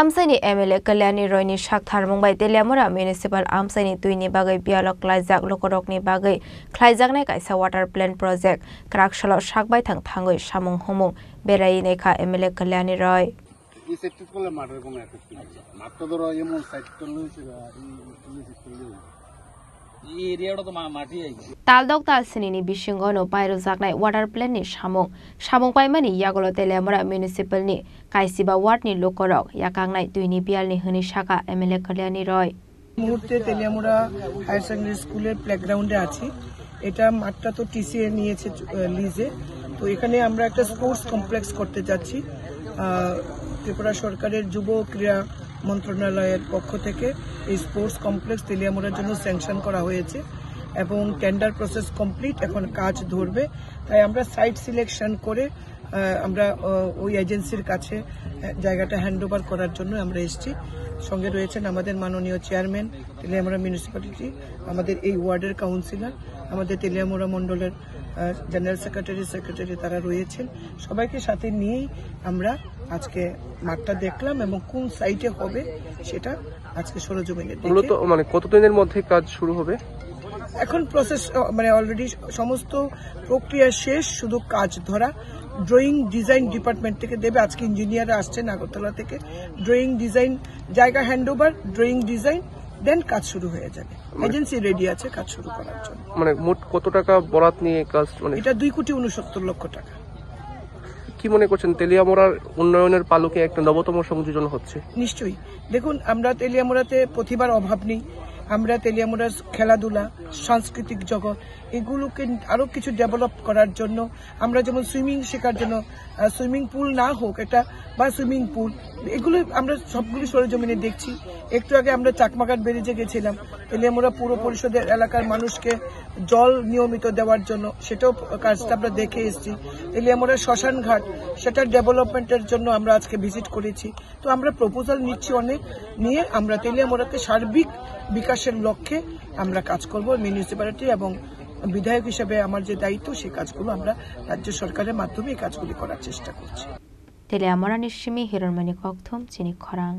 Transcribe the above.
আমসাইনি MLA Kalyani রয়নি সাকথার মুম্বাই তেলিয়ামরা মিউনিসিপাল আমসাইনি তুইনি বাগৈ বিয়ালক ক্লাইজাক লোকরকনি বাগৈ খ্লাইজাকনাই কাইসা ওয়াটার প্ল্যান প্রজেক্ট ক্রাকশল সাকবাই থাং থাঙ্গৈ সামুং হমুং বেড়াইনেখা এমএলএ কল্যাণী রয় এই সেটটি করলে মাঠের কোনো এফেক্ট নেই মাঠটা ধরো এমন সাইড করলে তালদক তালসিনী বিশিং গনো পাইরো ওয়াটার প্ল্যান নি সামুং সামুং পাইমানি ইয়াগলো তেলেমরা মিউনিসিপাল নি কাইসিবা ওয়ার্ড নি লোকরক ইয়াকাংনাই দুইনি বিয়াল নি হনি শাখা এ কল্যাণী রয় মুহূর্তে তেলিয়ামুড়া হায়ার সেকেন্ডারি স্কুলের প্লেগ্রাউন্ডে আছি এটা মাঠটা তো টিসিএ নিয়েছে লিজে তো এখানে আমরা একটা স্পোর্টস কমপ্লেক্স করতে যাচ্ছি ত্রিপুরা সরকারের যুব ক্রীড়া মন্ত্রণালয়ের পক্ষ থেকে এই স্পোর্টস কমপ্লেক্স তেলিয়ামোড়ার জন্য স্যাংশন করা হয়েছে এবং টেন্ডার প্রসেস কমপ্লিট এখন কাজ ধরবে তাই আমরা সাইট সিলেকশন করে আমরা ওই এজেন্সির কাছে জায়গাটা হ্যান্ডওভার করার জন্য আমরা এসেছি সঙ্গে রয়েছেন আমাদের মাননীয় চেয়ারম্যান তেলিয়ামোড়া মিউনিসিপ্যালিটি আমাদের এই ওয়ার্ডের কাউন্সিলর আমাদের তেলিয়ামোড়া মণ্ডলের জেনারেল সেক্রেটারি সেক্রেটারি তারা রয়েছেন সবাইকে সাথে নিয়েই আমরা আজকে মাঠটা দেখলাম এবং কোন সাইটে হবে সেটা আজকে সরজমিনে মূলত মানে কতদিনের মধ্যে কাজ শুরু হবে এখন প্রসেস মানে অলরেডি সমস্ত প্রক্রিয়া শেষ শুধু কাজ ধরা ড্রয়িং ডিজাইন ডিপার্টমেন্ট থেকে দেবে আজকে ইঞ্জিনিয়াররা আসছেন আগরতলা থেকে ড্রয়িং ডিজাইন জায়গা হ্যান্ডওভার ড্রয়িং ডিজাইন দেন কাজ শুরু হয়ে যাবে এজেন্সি মানে- রেডি আছে কাজ শুরু করার জন্য মানে মোট কত টাকা বরাত নিয়ে কাজ মানে এটা দুই কোটি উনসত্তর লক্ষ টাকা কি মনে করছেন তেলিয়ামোড়ার উন্নয়নের পালকে একটা নবতম সংযোজন হচ্ছে নিশ্চয়ই দেখুন আমরা তেলিয়ামোড়াতে প্রতিবার অভাব নেই আমরা তেলিয়ামুড়ার খেলাধুলা সাংস্কৃতিক জগৎ এগুলোকে আরও কিছু ডেভেলপ করার জন্য আমরা যেমন সুইমিং শেখার জন্য সুইমিং পুল না হোক এটা বা সুইমিং পুল এগুলো আমরা সবগুলি সরজমিনে দেখছি একটু আগে আমরা চাকমাঘাট বেরিজে গেছিলাম তেলিয়ামুড়া পুর পরিষদের এলাকার মানুষকে জল নিয়মিত দেওয়ার জন্য সেটাও কাজটা আমরা দেখে এসেছি শ্মশান শ্মশানঘাট সেটার ডেভেলপমেন্টের জন্য আমরা আজকে ভিজিট করেছি তো আমরা প্রপোজাল নিচ্ছি অনেক নিয়ে আমরা তেলিয়ামুড়াকে সার্বিক বিকাশ বিকাশের লক্ষ্যে আমরা কাজ করব মিউনিসিপ্যালিটি এবং বিধায়ক হিসেবে আমার যে দায়িত্ব সেই কাজগুলো আমরা রাজ্য সরকারের মাধ্যমে এই কাজগুলি করার চেষ্টা করছি তেলে আমরা নিশ্চিমি হিরণমানিক কক্ষম চিনি খরাং